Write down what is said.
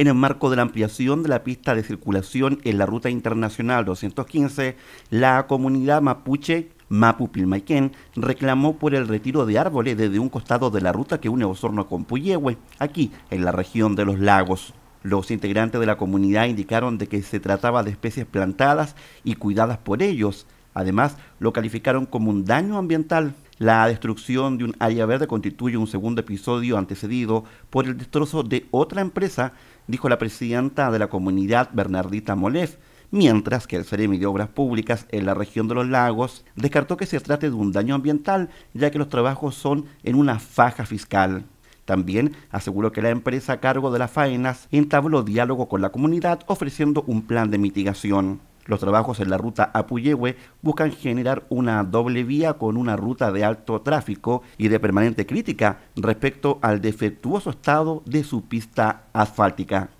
en el marco de la ampliación de la pista de circulación en la ruta internacional 215, la comunidad mapuche Mapu reclamó por el retiro de árboles desde un costado de la ruta que une Osorno con Puyehue, aquí en la región de los lagos. Los integrantes de la comunidad indicaron de que se trataba de especies plantadas y cuidadas por ellos. Además, lo calificaron como un daño ambiental. La destrucción de un área verde constituye un segundo episodio antecedido por el destrozo de otra empresa, dijo la presidenta de la comunidad Bernardita Molef, mientras que el Seremi de Obras Públicas en la región de los lagos descartó que se trate de un daño ambiental, ya que los trabajos son en una faja fiscal. También aseguró que la empresa a cargo de las faenas entabló diálogo con la comunidad ofreciendo un plan de mitigación. Los trabajos en la ruta Apuyehue buscan generar una doble vía con una ruta de alto tráfico y de permanente crítica respecto al defectuoso estado de su pista asfáltica.